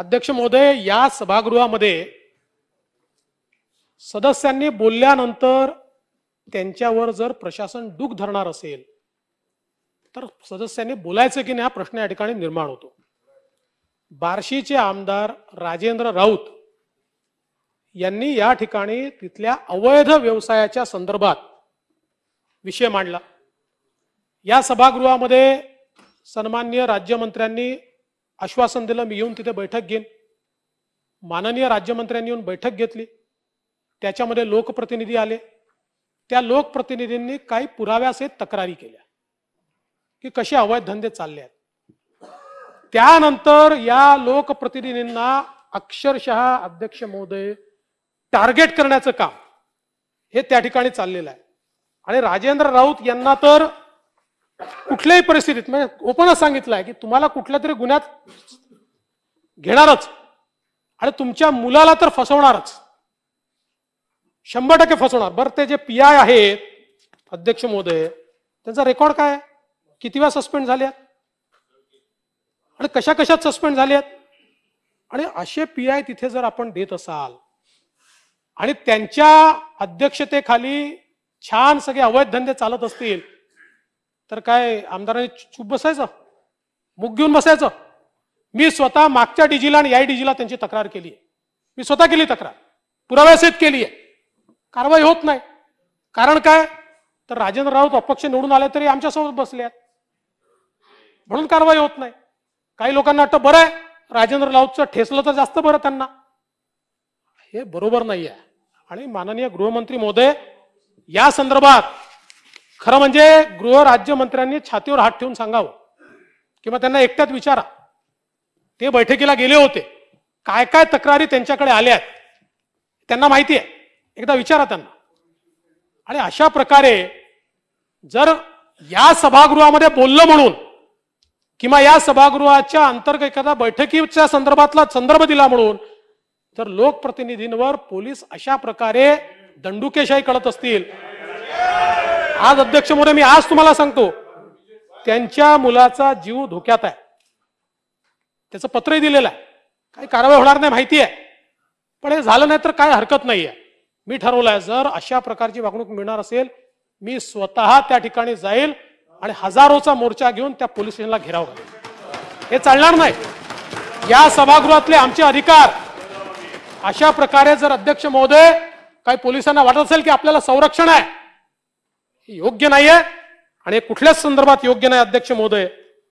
अध्यक्ष महोदय या सभागृहामध्ये सदस्यांनी बोलल्यानंतर त्यांच्यावर जर प्रशासन डूक धरणार असेल तर सदस्यांनी बोलायचं की नाही हा प्रश्न या ठिकाणी निर्माण होतो बार्शीचे आमदार राजेंद्र राऊत यांनी या ठिकाणी तिथल्या अवैध व्यवसायाच्या संदर्भात विषय मांडला या सभागृहामध्ये सन्मान्य राज्यमंत्र्यांनी आश्वासन दिलं मी येऊन तिथे बैठक घेईन माननीय राज्यमंत्र्यांनी येऊन बैठक घेतली त्याच्यामध्ये लोकप्रतिनिधी आले त्या लोकप्रतिनिधींनी काही पुराव्यासहित तक्रारी केल्या की कसे अवैध धंदे चालले आहेत त्यानंतर या लोकप्रतिनिधींना अक्षरशः अध्यक्ष महोदय टार्गेट करण्याचं काम हे त्या ठिकाणी चाललेलं आहे आणि राजेंद्र राऊत यांना तर कुठल्याही परिस्थितीत म्हणजे ओपनच सांगितलं आहे की तुम्हाला कुठल्या तरी गुन्ह्यात घेणारच आणि तुमच्या मुलाला तर फसवणारच शंभर टक्के फसवणार बरं ते जे पी आय आहेत अध्यक्ष महोदय त्यांचा रेकॉर्ड काय किती वेळा सस्पेंड झाले आणि कशा कशात सस्पेंड झाले आणि असे पी आय तिथे जर आपण देत असाल आणि त्यांच्या अध्यक्षतेखाली छान सगळे अवैध धंदे चालत असतील तर काय आमदाराने चूप बसायचं मुख घेऊन बसायचं मी स्वतः मागच्या डीजीला आणि या डीजीला त्यांची तक्रार केली आहे मी स्वतः केली तक्रार पुराव्यासहित केली आहे कारवाई होत नाही कारण काय तर राजेंद्र राऊत अपक्ष निवडून आले तरी आमच्यासोबत बसले आहेत म्हणून कारवाई होत नाही काही लोकांना वाटतं बरं आहे राजेंद्र राऊतचं ठेसलं तर जास्त बरं त्यांना हे बरोबर नाही आहे आणि माननीय गृहमंत्री मोदय या संदर्भात खरं म्हणजे गृह राज्यमंत्र्यांनी छातीवर हात ठेवून सांगावं किंवा त्यांना एकट्यात विचारा ते बैठकीला गेले होते काय काय तक्रारी त्यांच्याकडे आल्या आहेत त्यांना माहिती आहे एकदा विचारा त्यांना आणि अशा प्रकारे जर या सभागृहामध्ये बोललं म्हणून किंवा या सभागृहाच्या अंतर्गत एखादा बैठकीच्या संदर्भातला संदर्भ दिला म्हणून तर लोकप्रतिनिधींवर पोलीस अशा प्रकारे दंडुकेशाही कळत असतील आज अध्यक्ष मोरे मी आज तुम्हाला सांगतो त्यांच्या मुलाचा जीव धोक्यात आहे त्याचं पत्रही दिलेलं आहे काही कारवाई होणार नाही माहिती आहे पण हे झालं नाही तर काय हरकत नाही मी ठरवलंय जर अशा प्रकारची वागणूक मिळणार असेल मी स्वतः त्या ठिकाणी जाईल आणि हजारोचा मोर्चा घेऊन त्या पोलीस स्टेशनला घेराव हे चालणार नाही या सभागृहातले आमचे अधिकार अशा प्रकारे जर अध्यक्ष महोदय काही पोलिसांना वाटत असेल की आपल्याला संरक्षण आहे योग्य नाहीये आणि कुठल्याच संदर्भात योग्य नाही अध्यक्ष महोदय